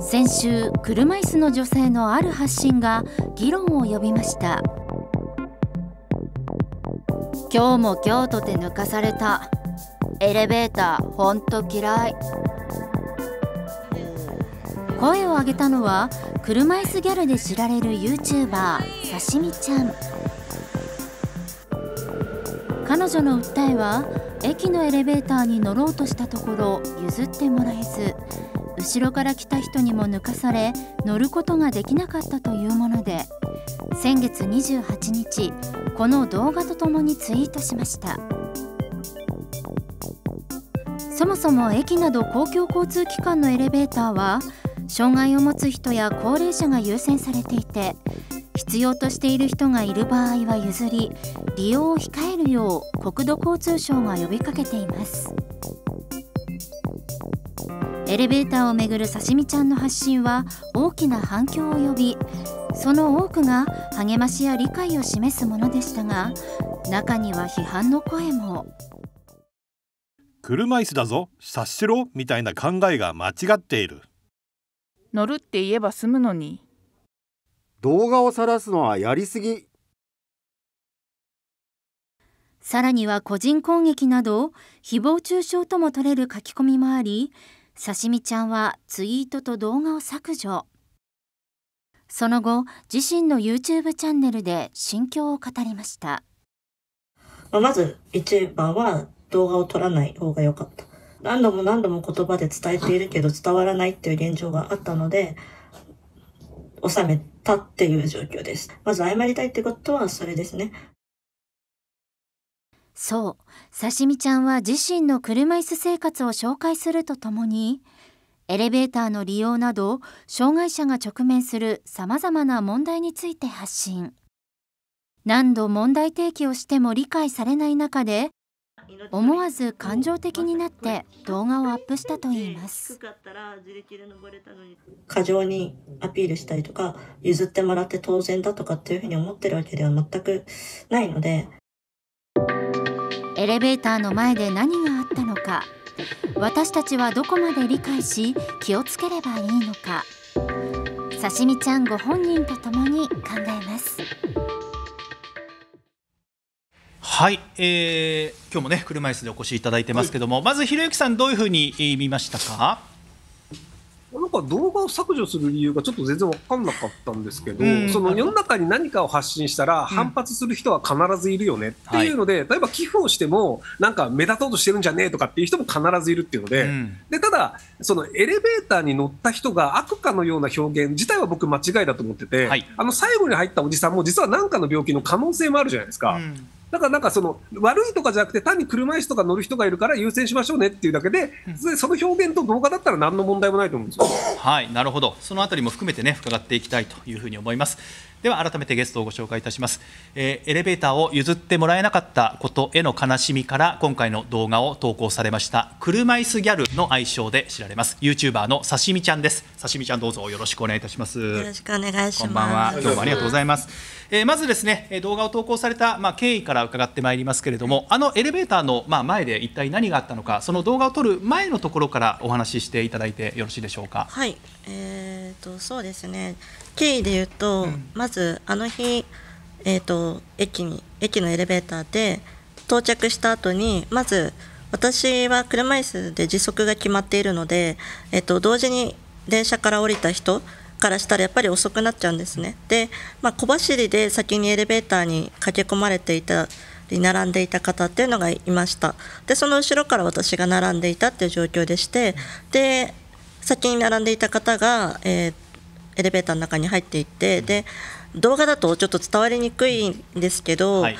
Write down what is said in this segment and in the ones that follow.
先週車椅子の女性のある発信が議論を呼びました今日も京都で抜かされたエレベーターほんと嫌い声を上げたのは車椅子ギャルで知られる YouTuber さしみちゃん彼女の訴えは駅のエレベーターに乗ろうとしたところ譲ってもらえず後ろから来た人にも抜かされ乗ることができなかったというもので先月28日この動画とともにツイートしましたそもそも駅など公共交通機関のエレベーターは障害を持つ人や高齢者が優先されていて必要としている人がいる場合は譲り利用を控えるよう国土交通省が呼びかけていますエレベーターをめぐるさしみちゃんの発信は大きな反響を呼びその多くが励ましや理解を示すものでしたが中には批判の声も車椅子だぞ察しろみたいな考えが間違っている乗るって言えば済むのに動画を晒すのはやりすぎさらには個人攻撃など誹謗中傷とも取れる書き込みもあり刺身ちゃんはツイートと動画を削除その後自身の YouTube チャンネルで心境を語りましたまず y o u t u b e は動画を撮らない方が良かった何度も何度も言葉で伝えているけど伝わらないっていう現状があったので収めったっていう状況です。まず謝りたいってことはそれですね。そう、刺身ちゃんは自身の車椅子生活を紹介するとともに、エレベーターの利用など、障害者が直面する様々な問題について発信。何度問題提起をしても理解されない中で、思わず感情的になって動画をアップしたといいます過剰にアピールしたりとか譲ってもらって当然だとかっていうふうに思ってるわけでは全くないのでエレベーターの前で何があったのか私たちはどこまで理解し気をつければいいのかさしみちゃんご本人と共に考えます。はい、えー、今日もね車椅子でお越しいただいてますけども、はい、まずひろゆきさんどういうふうに見ましたか。なんか動画を削除する理由がちょっと全然分かんなかったんですけど、うん、その世の中に何かを発信したら反発する人は必ずいるよねっていうので、うん、例えば寄付をしてもなんか目立とうとしてるんじゃねえとかっていう人も必ずいるっていうのでうん、でただそのエレベーターに乗った人が悪かのような表現自体は僕間違いだと思ってて、はい、あの最後に入ったおじさんも実は何かの病気の可能性もあるじゃないですか。だからなんかその悪いとかじゃなくて単に車椅子とか乗る人がいるから優先しましょうねっていうだけで、うん、その表現と動画だったら何の問題もないと思うんですよ。はい、なるほど。そのあたりも含めてね伺っていきたいというふうに思います。では改めてゲストをご紹介いたします、えー、エレベーターを譲ってもらえなかったことへの悲しみから今回の動画を投稿されました車椅子ギャルの愛称で知られます YouTuber のさしみちゃんですさしみちゃんどうぞよろしくお願いいたしますよろしくお願いしますこんばんは今日もありがとうございますえー、まずですね動画を投稿された、まあ、経緯から伺ってまいりますけれどもあのエレベーターの、まあ、前で一体何があったのかその動画を撮る前のところからお話ししていただいてよろしいでしょうか。はいえーと、そうですね経緯で言うと、うん、まずあの日、えーと、と駅に駅のエレベーターで到着した後にまず私は車椅子で時速が決まっているので、えっと、同時に電車から降りた人からしたらやっぱり遅くなっちゃうんですね。で、まあ、小走りで先にエレベーターに駆け込まれていたり並んでいた方っていうのがいましたでその後ろから私が並んでいたっていう状況でしてで先に並んでいた方が、えー、エレベーターの中に入っていってで動画だとちょっと伝わりにくいんですけど、はい、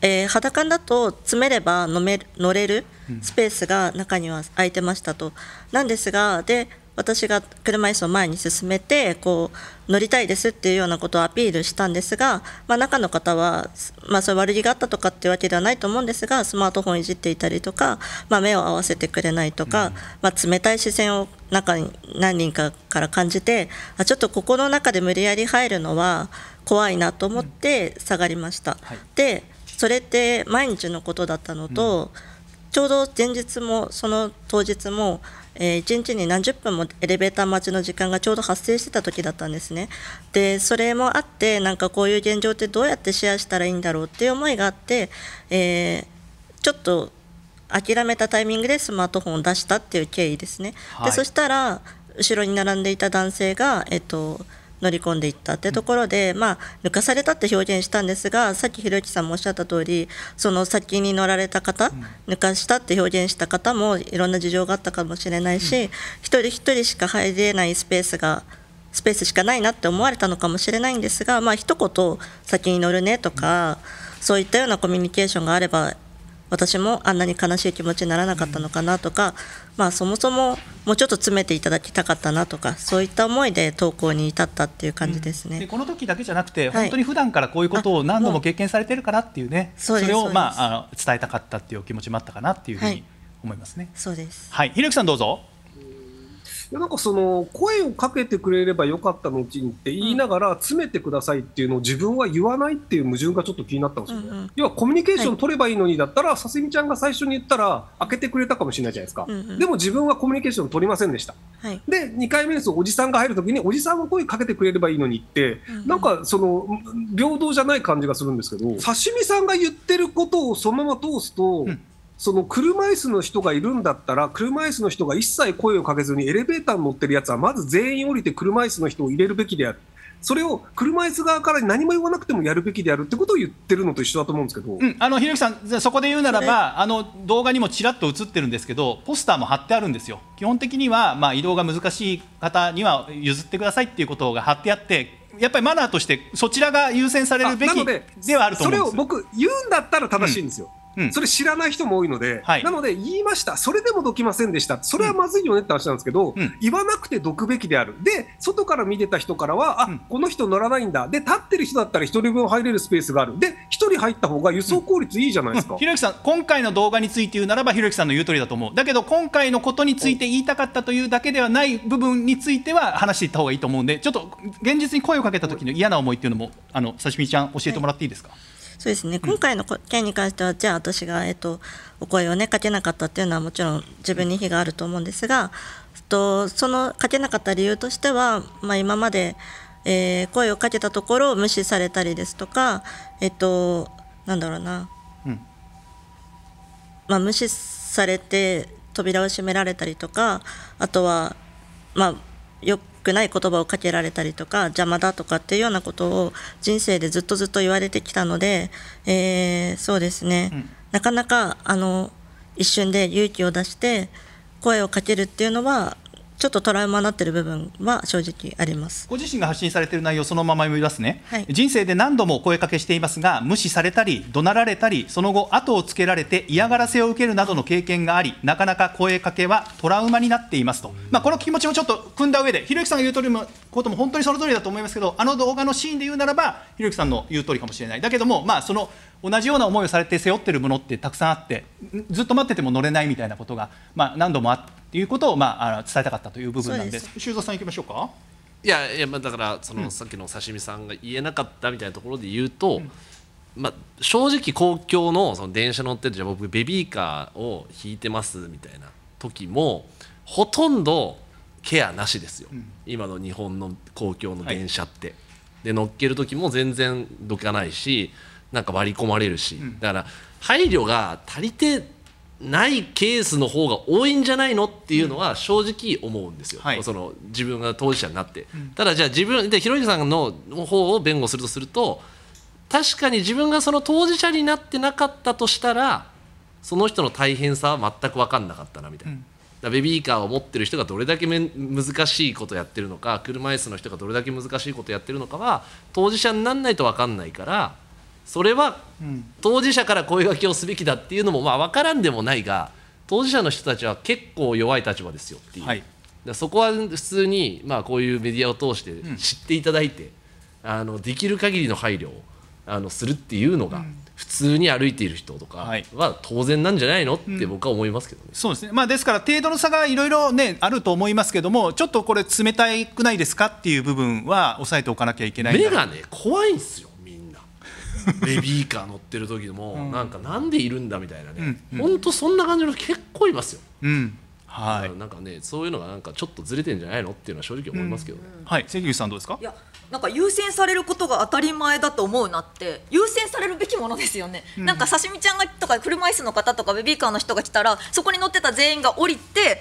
えー、裸だと詰めればのめ乗れるスペースが中には空いてましたと。なんですがで私が車椅子を前に進めてこう乗りたいですっていうようなことをアピールしたんですが、まあ、中の方は、まあ、それ悪気があったとかっていうわけではないと思うんですがスマートフォンいじっていたりとか、まあ、目を合わせてくれないとか、ま冷たい視線を中に何人かから感じてあちょっとここの中で無理やり入るのは怖いなと思って下がりました。でそれって毎日のことだったのと、ちょうど前日もその当日もえー、1日に何十分もエレベーター待ちの時間がちょうど発生してた時だったんですねでそれもあってなんかこういう現状ってどうやってシェアしたらいいんだろうっていう思いがあって、えー、ちょっと諦めたタイミングでスマートフォンを出したっていう経緯ですね、はい、でそしたら後ろに並んでいた男性が、えっと乗り込んでいったってところで、まあ、抜かされたって表現したんですがさっきひろゆきさんもおっしゃった通りその先に乗られた方、抜かしたって表現した方もいろんな事情があったかもしれないし、一人一人しか入れないスペースがスペースしかないなって思われたのかもしれないんですが、まあ一言「先に乗るね」とか、そういったようなコミュニケーションがあれば私もあんなに悲しい気持ちにならなかったのかなとか、まあ、そもそももうちょっと詰めていただきたかったなとかそういった思いで投稿に至ったっていう感じですね、うん、この時だけじゃなくて、はい、本当に普段からこういうことを何度も経験されてるからっていうねそれをまああの伝えたかったっていう気持ちもあったかなっていうふうに思いますね。はい、そうですはいひろゆきさんどうぞやなんかその声をかけてくれればよかったのちにって言いながら詰めてくださいっていうのを自分は言わないっていう矛盾がちょっと気になったんですよね、うんうん、要はコミュニケーション取ればいいのにだったら、さすみちゃんが最初に言ったら開けてくれたかもしれないじゃないですか、うんうん、でも自分はコミュニケーション取りませんでした、はい、で2回目ですおじさんが入る時におじさんが声かけてくれればいいのにって、うんうん、なんかその平等じゃない感じがするんですけど刺身さんが言ってることをそのまま通すと、うんその車椅子の人がいるんだったら、車椅子の人が一切声をかけずに、エレベーターに乗ってるやつは、まず全員降りて車椅子の人を入れるべきである、それを車椅子側から何も言わなくてもやるべきであるってことを言ってるのと一緒だと思うんですけど、うん、あのひろきさん、そこで言うならば、ね、あの動画にもちらっと映ってるんですけど、ポスターも貼ってあるんですよ、基本的には、まあ、移動が難しい方には譲ってくださいっていうことが貼ってあって、やっぱりマナーとして、そちらが優先されるべきではあると思うんですそれを僕、言うんだったら正しいんですよ。うんそれ知らない人も多いので、はい、なので言いました、それでもどきませんでした、それはまずいよねって話なんですけど、うん、言わなくてどくべきである、で外から見てた人からは、あ、うん、この人乗らないんだ、で立ってる人だったら1人分入れるスペースがある、で1人入った方が輸送効率いいじゃないですか。ひろゆきさん、今回の動画について言うならば、ひろゆきさんの言う通りだと思う、だけど今回のことについて言いたかったというだけではない部分については話していった方がいいと思うんで、ちょっと現実に声をかけた時の嫌な思いっていうのも、あの刺身ちゃん、教えてもらっていいですか。はいそうですね今回の件に関しては、じゃあ私が、えっと、お声を、ね、かけなかったっていうのはもちろん自分に非があると思うんですが、えと、そのかけなかった理由としては、まあ、今まで、えー、声をかけたところを無視されたりですとか、えっと、なんだろうな、うん、まあ、無視されて扉を閉められたりとかあとは、まあ、よっくない言葉をかけられたりとか邪魔だとかっていうようなことを人生でずっとずっと言われてきたので、えー、そうですね、うん、なかなかあの一瞬で勇気を出して声をかけるっていうのはちょっとトラウマになってる部分は正直ありますご自身が発信されている内容そのまま読みますね、はい、人生で何度も声かけしていますが無視されたり怒鳴られたりその後後をつけられて嫌がらせを受けるなどの経験がありなかなか声かけはトラウマになっていますと、まあ、この気持ちもちょっと組んだ上でひろゆきさんが言うとりもことも本当にその通りだと思いますけどあの動画のシーンで言うならばひろゆきさんの言う通りかもしれないだけどもまあその同じような思いをされて背負ってるものってたくさんあってずっと待ってても乗れないみたいなことが、まあ、何度もあっていうことを、まあ、あの伝えたかったという部分なんで修造さんいきましょうかいやいやだからその、さっきの刺身さんが言えなかったみたいなところで言うと、うん、まあ、正直公共のその電車乗っててじゃ僕ベビーカーを引いてますみたいな時もほとんどケアなしですよ、うん、今の日本の公共の電車って。はい、で乗っける時も全然どかないしなんか割り込まれるし、だから配慮が足りてないケースの方が多いんじゃないのっていうのは正直思うんですよ、はい、その自分が当事者になって、うん、ただじゃあ自分でひろゆきさんの方を弁護するとすると確かに自分がその当事者になってなかったとしたらその人の大変さは全く分かんなかったなみたいな、うんベビーカーを持ってる人がどれだけ難しいことやってるのか車椅子の人がどれだけ難しいことやってるのかは当事者にならないと分かんないからそれは当事者から声がけをすべきだっていうのもまあ分からんでもないが当事者の人たちは結構弱い立場ですよっていう、はい、そこは普通にまあこういうメディアを通して知っていただいて、うん、あのできる限りの配慮をあのするっていうのが、普通に歩いている人とかは当然なんじゃないのって僕は思いますけどね、うん、そうですね、まあ、ですから程度の差がいろいろあると思いますけどもちょっとこれ冷たくないですかっていう部分は押さえておかなきゃいけない目がね怖いんですよベビーカー乗ってる時でも、うん、なんかなんでいるんだみたいなね、うん、ほんとそんな感じの結構いますよ。うんはい、なんかねそういうのがなんかちょっとずれてんじゃないのっていうのは正直思いますけどうんうん、はい関口さんどうですかいやなんか優先されることが当たり前だと思うなって優先されるべきものですよね、うん、なんか刺身ちゃんがとか車椅子の方とかベビーカーの人が来たらそこに乗ってた全員が降りて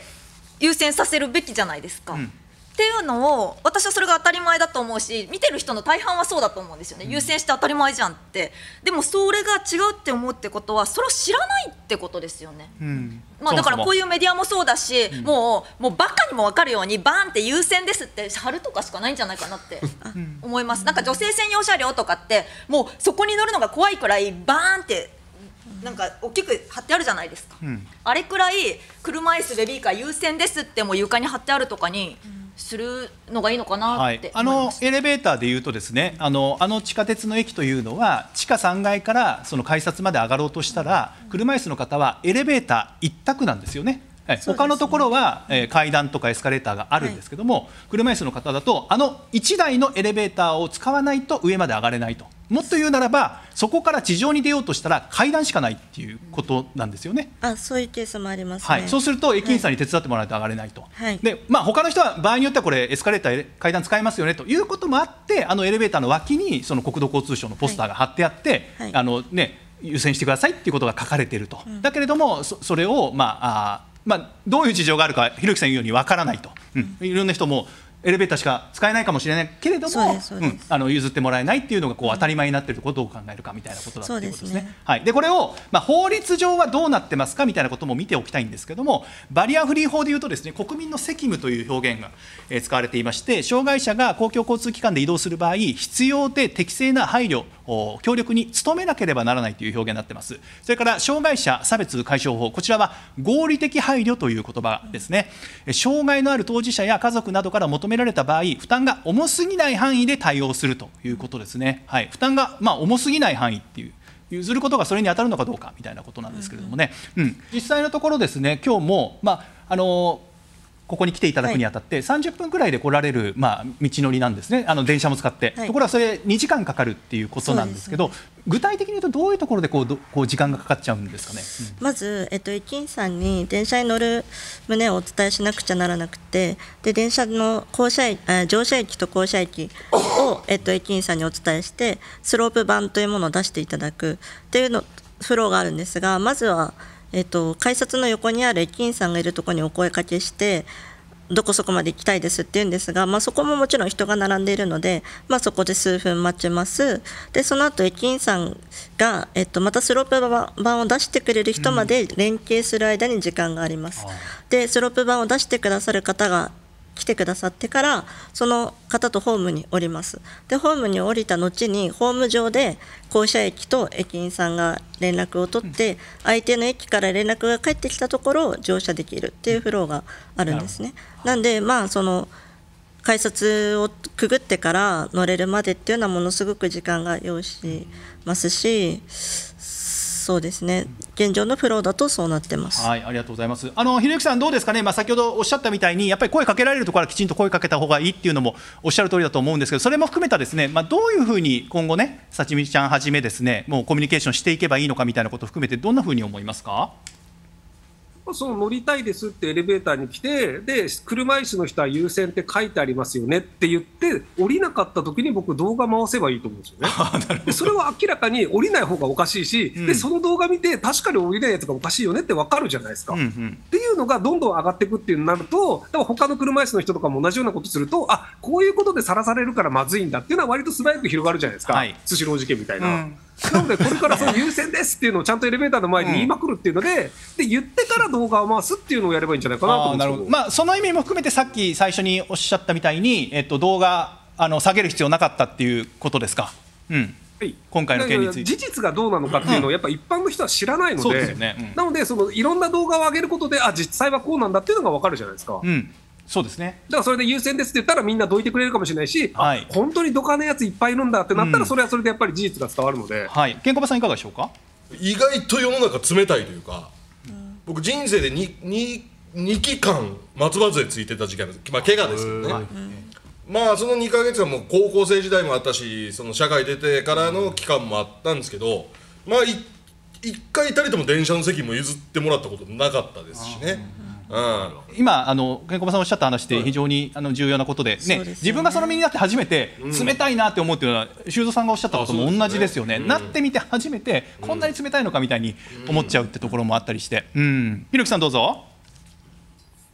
優先させるべきじゃないですか、うんっていうのを私はそれが当たり前だと思うし見てる人の大半はそうだと思うんですよね、優先して当たり前じゃんってでもそれが違うって思うってことはそれを知らないってことですよね、うん、まあ、だからこういうメディアもそうだし、うん、もうもうバカにも分かるようにバーンって優先ですって貼るとかしかないんじゃないかなって 思いますなんか女性専用車両とかってもうそこに乗るのが怖いくらいバーンってなんか大きく貼ってあるじゃないですか、うん、あれくらい車椅子ベビーカー優先ですってもう床に貼ってあるとかに、うんするのがいいのかな、はい、あのエレベーターでいうとですねあのあの地下鉄の駅というのは地下3階からその改札まで上がろうとしたら、車椅子の方はエレベーター一択なんですよね。はい、他のところは、えー、階段とかエスカレーターがあるんですけども、はい、車椅子の方だとあの1台のエレベーターを使わないと上まで上がれないともっと言うならばそこから地上に出ようとしたら階段しかないっていうことなんですよね。あそういうケースもあります、ね、はい、そうすると駅員さんに手伝ってもらわないと上がれないと、はい、でまあ他の人は場合によってはこれエスカレーター階段使いますよねということもあってあのエレベーターの脇にその国土交通省のポスターが貼ってあって、はいはい、あのね、優先してくださいっていうことが書かれていると、うん、だけれどもそれを、まあ、あまあ、どういう事情があるか、ひろきさん言うようにわからないと、うん、いろんな人もエレベーターしか使えないかもしれないけれども、うん、あの譲ってもらえないっていうのがこう当たり前になっているところをどう考えるかみたいなことだということですね。で、ね、はい、でこれを、まあ、法律上はどうなってますかみたいなことも見ておきたいんですけどもバリアフリー法でいうとですね国民の責務という表現が、え使われていまして障害者が公共交通機関で移動する場合必要で適正な配慮協力に努めなければならないという表現になってます。それから障害者差別解消法こちらは合理的配慮という言葉ですね。障害のある当事者や家族などから求求められた場合、負担が重すぎない範囲で対応するということですね。はい、負担がまあ重すぎない範囲っていう譲ることがそれに当たるのかどうかみたいなことなんですけれどもね、うん、実際のところですね、今日も、まああのここに来ていただくにあたって、30分くらいで来られる、まあ、道のりなんですね、あの電車も使って、ところはそれ、2時間かかるっていうことなんですけど、ね、具体的に言うと、どういうところでこうこう時間がかかっちゃうんですかね、うん、まず、えっと、駅員さんに電車に乗る旨をお伝えしなくちゃならなくて、で電車の降車乗車駅と降車駅を、えっと、駅員さんにお伝えして、スロープ板というものを出していただくというのフローがあるんですが、まずは、えっと、改札の横にある駅員さんがいるとこにお声かけしてどこそこまで行きたいですって言うんですが、まあ、そこももちろん人が並んでいるので、まあ、そこで数分待ちますでその後駅員さんが、えっと、またスロープ板を出してくれる人まで連携する間に時間があります、でスロープ板を出してくださる方が来てくださってからその方とホームに降りますでホームに降りた後にホーム上で降車駅と駅員さんが連絡を取って、相手の駅から連絡が返ってきたところを乗車できるっていうフローがあるんですね。なんでまあその改札をくぐってから乗れるまでっていうのはものすごく時間が要しますしそうですね、現状のフローだとそうなってます、はい、ありがとうございます。あのひろゆきさん、どうですかね、まあ、先ほどおっしゃったみたいに、やっぱり声かけられるところからきちんと声かけた方がいいっていうのもおっしゃる通りだと思うんですけど、それも含めたですね、まあ、どういうふうに今後ね、さちみちゃんはじめですね、もうコミュニケーションしていけばいいのかみたいなことを含めて、どんなふうに思いますか。その乗りたいですってエレベーターに来てで車椅子の人は優先って書いてありますよねって言って降りなかった時に僕動画回せばいいと思うんですよね。で それは明らかに降りない方がおかしいし、うん、でその動画見て確かに降りないやつがおかしいよねって分かるじゃないですか。うんうん、っていうのがどんどん上がっていくっていうなると多分他の車椅子の人とかも同じようなことするとあこういうことでさらされるからまずいんだっていうのは割と素早く広がるじゃないですか、はい、スシロー事件みたいな。うんなので、これからその優先ですっていうのをちゃんとエレベーターの前に言いまくるっていうので、うん、で言ってから動画を回すっていうのをやればいいんじゃないかなと思うんですけどまあ、その意味も含めて、さっき最初におっしゃったみたいに、えっと、動画あの下げる必要なかったっていうことですか。うんはい、今回の件について事実がどうなのかっていうのをやっぱ一般の人は知らないので、なのでそのいろんな動画を上げることであ実際はこうなんだっていうのが分かるじゃないですか。うんそうですねだからそれで優先ですって言ったら、みんなどいてくれるかもしれないし、はい、本当にどかのやついっぱいいるんだってなったら、それはそれでやっぱり事実が伝わるので、うんはい、ケンさん、いかがでしょうか意外と世の中、冷たいというか、うん、僕、人生で 2, 2, 2期間、松葉杖ついてた時期あるんです、まあ怪我ですけどね。はいまあその2か月はもう高校生時代もあったしその社会出てからの期間もあったんですけどまあ1回たりとも電車の席も譲ってもらったことなかったですしね。うん、今あの健康さんおっしゃった話って非常に、あの重要なことで,、ね自分がその身になって初めて冷たいなって思うっていうのは、修造さんがおっしゃったことも同じですよねなってみて初めてこんなに冷たいのかみたいに思っちゃうってところもあったりして、うん、ひろきさんどうぞ。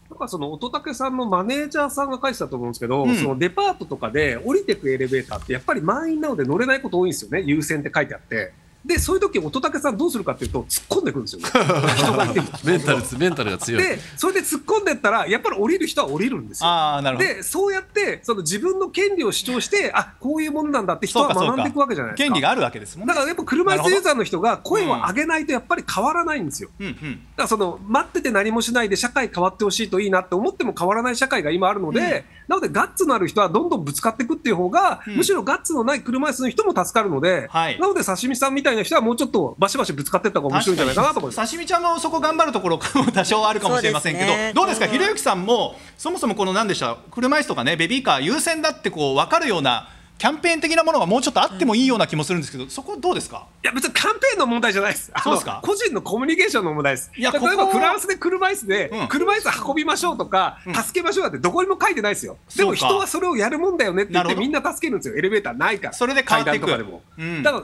なんかその乙武さんのマネージャーさんが書いてたと思うんですけど、うん、そのデパートとかで降りてくエレベーターってやっぱり満員なので乗れないこと多いんですよね優先って書いてあってでそういう時乙武さんどうするかっていうと突っ込んでくるんですよ、ね、人がいてもメンタルメンタルが強いでそれで突っ込んでったらやっぱり降りる人は降りるんですよあなるほどでそうやってその自分の権利を主張してあこういうもんなんだって人は学んでいくわけじゃないですか権利があるわけですもん、ね、だからやっぱ車椅子ユーザーの人が声を上げないとやっぱり変わらないんですよ、うんうん、だからその待ってて何もしないで社会変わってほしいといいなって思っても変わらない社会が今あるので、うんなので、ガッツのある人はどんどんぶつかっていくっていう方が、うん、むしろガッツのない車椅子の人も助かるので、はい、なので、刺身さんみたいな人はもうちょっとバシバシぶつかっていった方が面白いんじゃないかなと思います刺身ちゃんのそこ頑張るところ、多少あるかもしれませんけど、うね、どうですか、ひろゆきさんも、そもそもこの何でした、車椅子とかね、ベビーカー優先だってこう分かるようなキャンペーン的なものがもうちょっとあってもいいような気もするんですけど、そこどうですかいや別にキャンペーンの問題じゃないですそうですか個人のコミュニケーションの問題ですいや例えばフランスで車椅子で、車椅子運びましょうとか、助けましょうってどこにも書いてないですよでも人はそれをやるもんだよねって言ってみんな助けるんですよエレベーターないからそれで変わっていくだから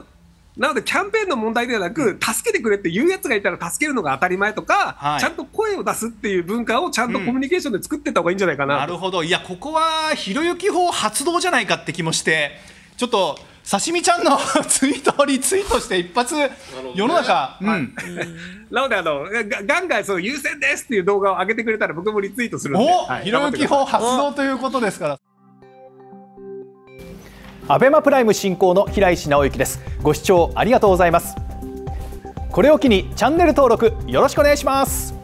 なので、キャンペーンの問題ではなく、助けてくれって言うやつがいたら助けるのが当たり前とか、はい、ちゃんと声を出すっていう文化をちゃんとコミュニケーションで作ってった方がいいんじゃないかな、うん、なるほど、いや、ここはひろゆき法発動じゃないかって気もして、ちょっと。刺身ちゃんの ツイートをリツイートして一発、ね、世の中、うん、なのであのガンガンその優先ですっていう動画を上げてくれたら僕もリツイートするんで、はい、ひろゆき法発動ということですから。アベマプライム進行の平石直之ですご視聴ありがとうございますこれを機にチャンネル登録よろしくお願いします